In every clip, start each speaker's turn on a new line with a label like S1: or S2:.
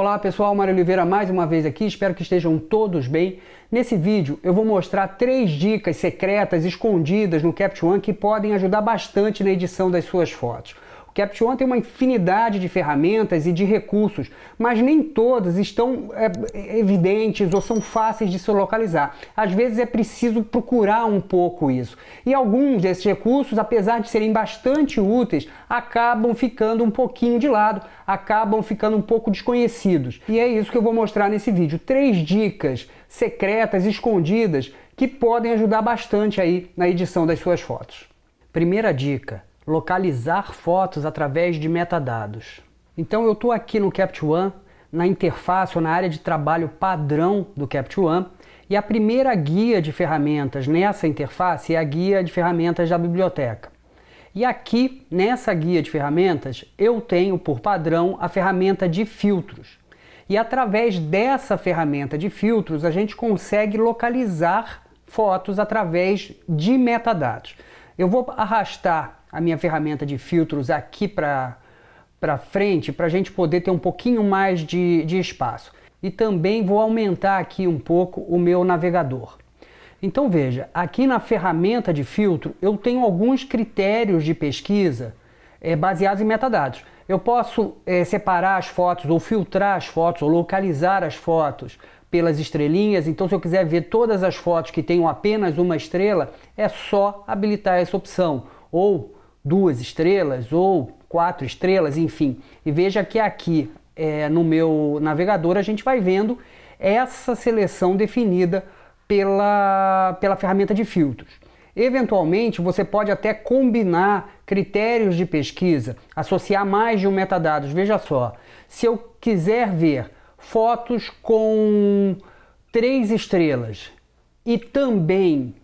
S1: Olá pessoal, Mário Oliveira mais uma vez aqui, espero que estejam todos bem. Nesse vídeo eu vou mostrar três dicas secretas escondidas no Capture One que podem ajudar bastante na edição das suas fotos. Capture One tem uma infinidade de ferramentas e de recursos, mas nem todas estão é, evidentes ou são fáceis de se localizar. Às vezes é preciso procurar um pouco isso. E alguns desses recursos, apesar de serem bastante úteis, acabam ficando um pouquinho de lado, acabam ficando um pouco desconhecidos. E é isso que eu vou mostrar nesse vídeo. Três dicas secretas, escondidas, que podem ajudar bastante aí na edição das suas fotos. Primeira dica: localizar fotos através de metadados. Então eu estou aqui no Capture One, na interface ou na área de trabalho padrão do Capture One, e a primeira guia de ferramentas nessa interface é a guia de ferramentas da biblioteca. E aqui, nessa guia de ferramentas, eu tenho por padrão a ferramenta de filtros. E através dessa ferramenta de filtros, a gente consegue localizar fotos através de metadados. Eu vou arrastar a minha ferramenta de filtros aqui para frente, para a gente poder ter um pouquinho mais de, de espaço. E também vou aumentar aqui um pouco o meu navegador. Então veja, aqui na ferramenta de filtro eu tenho alguns critérios de pesquisa é, baseados em metadados. Eu posso é, separar as fotos, ou filtrar as fotos, ou localizar as fotos pelas estrelinhas. Então, se eu quiser ver todas as fotos que tenham apenas uma estrela, é só habilitar essa opção. Ou duas estrelas ou quatro estrelas, enfim. E veja que aqui é, no meu navegador a gente vai vendo essa seleção definida pela, pela ferramenta de filtros. Eventualmente, você pode até combinar critérios de pesquisa, associar mais de um metadados. Veja só, se eu quiser ver fotos com três estrelas e também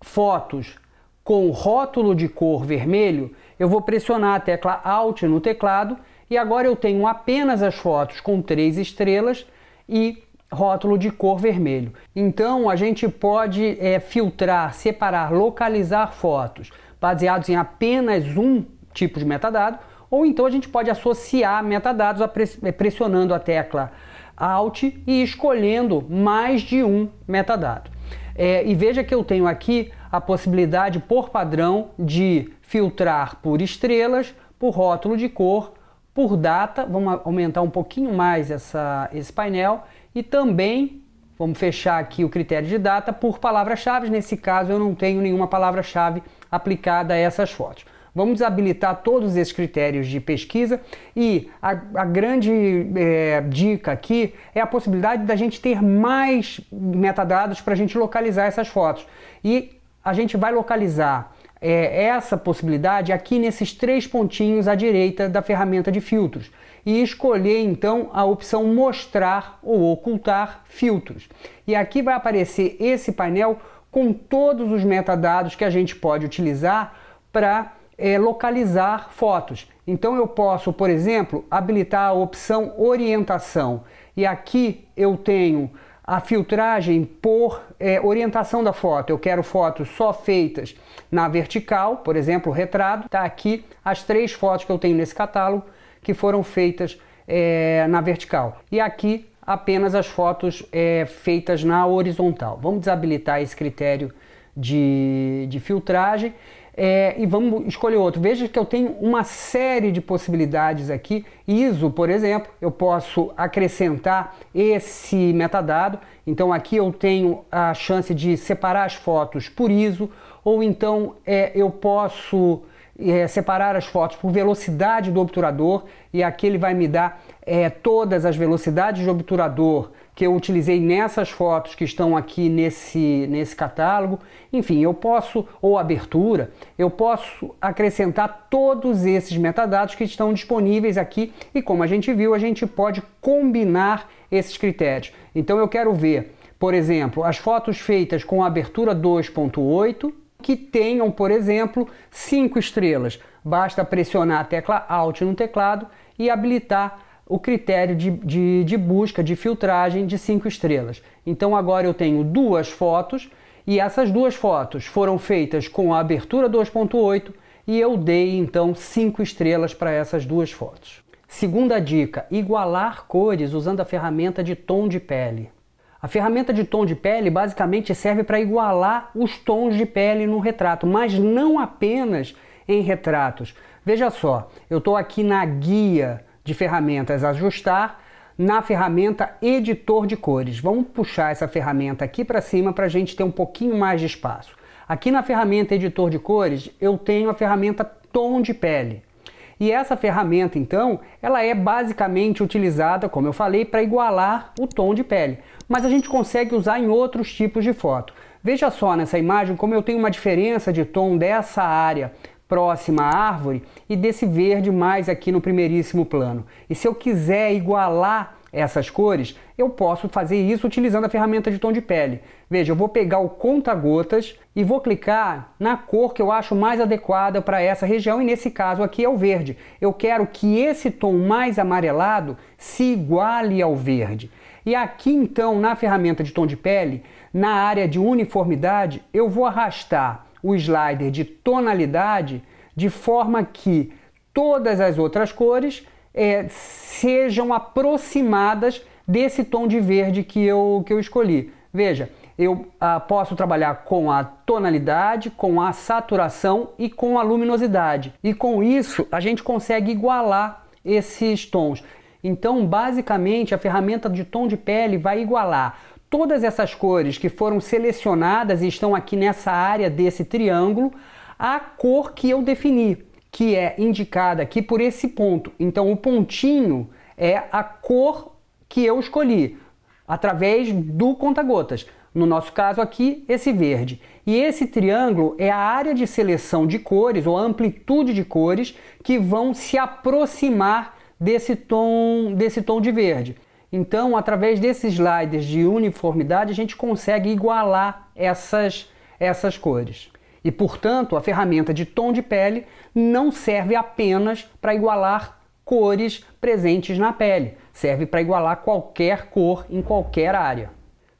S1: fotos com o rótulo de cor vermelho, eu vou pressionar a tecla Alt no teclado e agora eu tenho apenas as fotos com três estrelas e rótulo de cor vermelho. Então a gente pode é, filtrar, separar, localizar fotos baseados em apenas um tipo de metadado, ou então a gente pode associar metadados a é, pressionando a tecla Alt e escolhendo mais de um metadado. É, e veja que eu tenho aqui a possibilidade por padrão de filtrar por estrelas, por rótulo de cor, por data. Vamos aumentar um pouquinho mais essa, esse painel e também vamos fechar aqui o critério de data por palavras-chave. Nesse caso, eu não tenho nenhuma palavra-chave aplicada a essas fotos. Vamos desabilitar todos esses critérios de pesquisa e a, a grande é, dica aqui é a possibilidade da gente ter mais metadados para a gente localizar essas fotos. E a gente vai localizar é, essa possibilidade aqui nesses três pontinhos à direita da ferramenta de filtros e escolher então a opção mostrar ou ocultar filtros. E aqui vai aparecer esse painel com todos os metadados que a gente pode utilizar para é, localizar fotos. Então eu posso, por exemplo, habilitar a opção orientação e aqui eu tenho a filtragem por é, orientação da foto. Eu quero fotos só feitas na vertical, por exemplo, retrato. Está aqui as três fotos que eu tenho nesse catálogo que foram feitas é, na vertical. E aqui apenas as fotos é, feitas na horizontal. Vamos desabilitar esse critério de, de filtragem é, e vamos escolher outro. Veja que eu tenho uma série de possibilidades aqui. ISO, por exemplo, eu posso acrescentar esse metadado. Então aqui eu tenho a chance de separar as fotos por ISO, ou então é, eu posso é, separar as fotos por velocidade do obturador e aqui ele vai me dar é, todas as velocidades de obturador que eu utilizei nessas fotos que estão aqui nesse, nesse catálogo. Enfim, eu posso, ou abertura, eu posso acrescentar todos esses metadados que estão disponíveis aqui e como a gente viu, a gente pode combinar esses critérios. Então eu quero ver, por exemplo, as fotos feitas com abertura 2.8, que tenham, por exemplo, cinco estrelas. Basta pressionar a tecla Alt no teclado e habilitar o critério de, de, de, busca, de filtragem de cinco estrelas. Então agora eu tenho duas fotos e essas duas fotos foram feitas com a abertura 2.8 e eu dei então cinco estrelas para essas duas fotos. Segunda dica: igualar cores usando a ferramenta de tom de pele. A ferramenta de tom de pele basicamente serve para igualar os tons de pele no retrato, mas não apenas em retratos. Veja só, eu estou aqui na guia de ferramentas ajustar, na ferramenta editor de cores. Vamos puxar essa ferramenta aqui para cima para a gente ter um pouquinho mais de espaço. Aqui na ferramenta editor de cores eu tenho a ferramenta tom de pele. E essa ferramenta, então, ela é basicamente utilizada, como eu falei, para igualar o tom de pele. Mas a gente consegue usar em outros tipos de foto. Veja só nessa imagem como eu tenho uma diferença de tom dessa área próxima à árvore e desse verde mais aqui no primeiríssimo plano. E se eu quiser igualar essas cores, eu posso fazer isso utilizando a ferramenta de tom de pele. Veja, eu vou pegar o conta-gotas e vou clicar na cor que eu acho mais adequada para essa região, e nesse caso aqui é o verde. Eu quero que esse tom mais amarelado se iguale ao verde. E aqui então, na ferramenta de tom de pele, na área de uniformidade, eu vou arrastar o slider de tonalidade de forma que todas as outras cores é, sejam aproximadas desse tom de verde que eu, que eu escolhi. Veja, eu ah, posso trabalhar com a tonalidade, com a saturação e com a luminosidade. E com isso a gente consegue igualar esses tons. Então, basicamente, a ferramenta de tom de pele vai igualar todas essas cores que foram selecionadas e estão aqui nessa área desse triângulo à cor que eu defini que é indicada aqui por esse ponto. Então, o pontinho é a cor que eu escolhi através do conta-gotas. No nosso caso aqui, esse verde. E esse triângulo é a área de seleção de cores ou amplitude de cores que vão se aproximar desse tom, desse tom de verde. Então, através desses sliders de uniformidade, a gente consegue igualar essas, essas cores. E, portanto, a ferramenta de tom de pele não serve apenas para igualar cores presentes na pele, serve para igualar qualquer cor em qualquer área.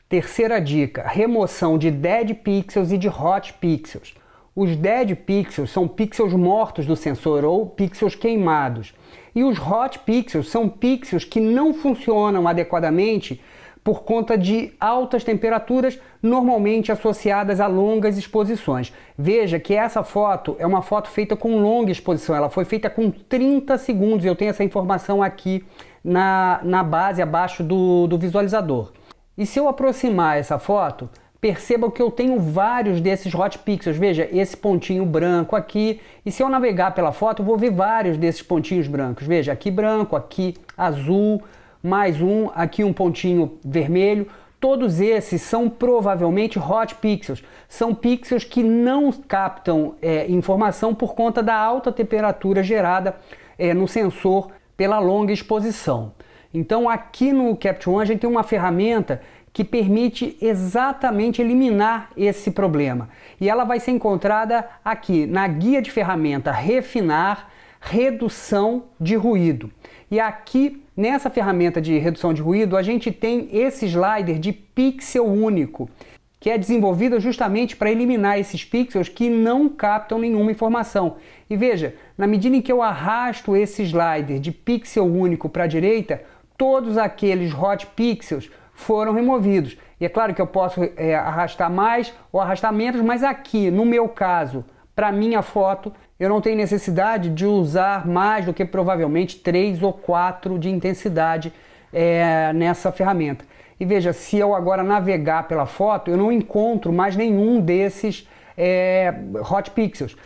S1: Terceira dica: remoção de dead pixels e de hot pixels. Os dead pixels são pixels mortos do sensor ou pixels queimados. E os hot pixels são pixels que não funcionam adequadamente por conta de altas temperaturas, normalmente associadas a longas exposições. Veja que essa foto é uma foto feita com longa exposição, ela foi feita com 30 segundos, eu tenho essa informação aqui na, na base, abaixo do, do visualizador. E se eu aproximar essa foto, percebam que eu tenho vários desses hot pixels. Veja, esse pontinho branco aqui. E se eu navegar pela foto, eu vou ver vários desses pontinhos brancos. Veja, aqui branco, aqui azul, mais um, aqui um pontinho vermelho. Todos esses são provavelmente hot pixels, são pixels que não captam é, informação por conta da alta temperatura gerada é, no sensor pela longa exposição. Então aqui no Capture One a gente tem uma ferramenta que permite exatamente eliminar esse problema. E ela vai ser encontrada aqui na guia de ferramenta Refinar, redução de ruído. E aqui nessa ferramenta de redução de ruído, a gente tem esse slider de pixel único, que é desenvolvido justamente para eliminar esses pixels que não captam nenhuma informação. E veja, na medida em que eu arrasto esse slider de pixel único para a direita, todos aqueles hot pixels foram removidos. E é claro que eu posso é, arrastar mais ou arrastar menos, mas aqui, no meu caso, para minha foto, eu não tenho necessidade de usar mais do que provavelmente 3 ou 4 de intensidade é, nessa ferramenta. E veja, se eu agora navegar pela foto, eu não encontro mais nenhum desses é, hot pixels.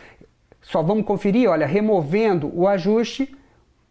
S1: Só vamos conferir, olha, removendo o ajuste,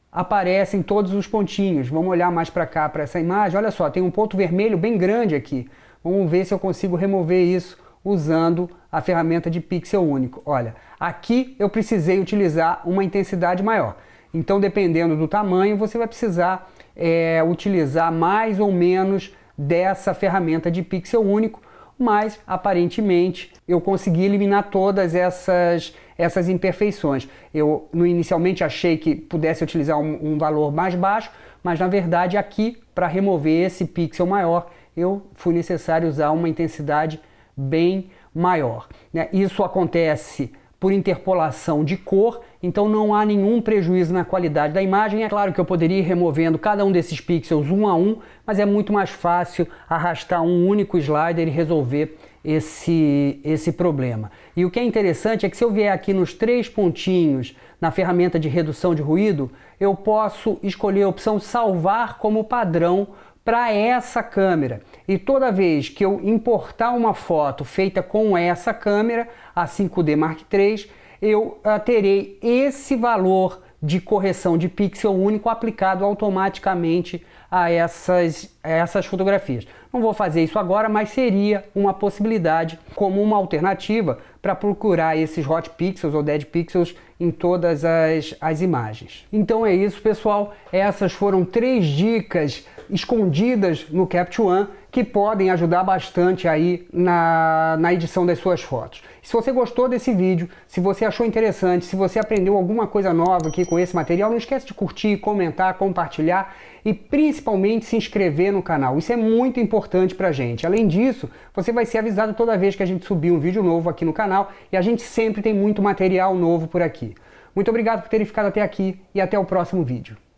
S1: aparecem todos os pontinhos. Vamos olhar mais para cá, para essa imagem. Olha só, tem um ponto vermelho bem grande aqui. Vamos ver se eu consigo remover isso usando a ferramenta de pixel único. Olha, aqui eu precisei utilizar uma intensidade maior. Então, dependendo do tamanho, você vai precisar é, utilizar mais ou menos dessa ferramenta de pixel único, mas aparentemente eu consegui eliminar todas essas, essas imperfeições. Eu no, inicialmente achei que pudesse utilizar um, um valor mais baixo, mas na verdade aqui, para remover esse pixel maior, eu fui necessário usar uma intensidade bem maior. Né? Isso acontece por interpolação de cor, então não há nenhum prejuízo na qualidade da imagem. É claro que eu poderia ir removendo cada um desses pixels um a um, mas é muito mais fácil arrastar um único slider e resolver esse, esse problema. E o que é interessante é que se eu vier aqui nos três pontinhos na ferramenta de redução de ruído, eu posso escolher a opção salvar como padrão para essa câmera. E toda vez que eu importar uma foto feita com essa câmera, a 5D Mark III, eu ah, terei esse valor de correção de pixel único aplicado automaticamente a essas, a essas fotografias. Não vou fazer isso agora, mas seria uma possibilidade como uma alternativa para procurar esses hot pixels ou dead pixels em todas as, as imagens. Então é isso, pessoal. Essas foram três dicas escondidas no Capture One que podem ajudar bastante aí na, na edição das suas fotos. Se você gostou desse vídeo, se você achou interessante, se você aprendeu alguma coisa nova aqui com esse material, não esquece de curtir, comentar, compartilhar e principalmente se inscrever no canal. Isso é muito importante pra gente. Além disso, você vai ser avisado toda vez que a gente subir um vídeo novo aqui no canal e a gente sempre tem muito material novo por aqui. Muito obrigado por terem ficado até aqui e até o próximo vídeo.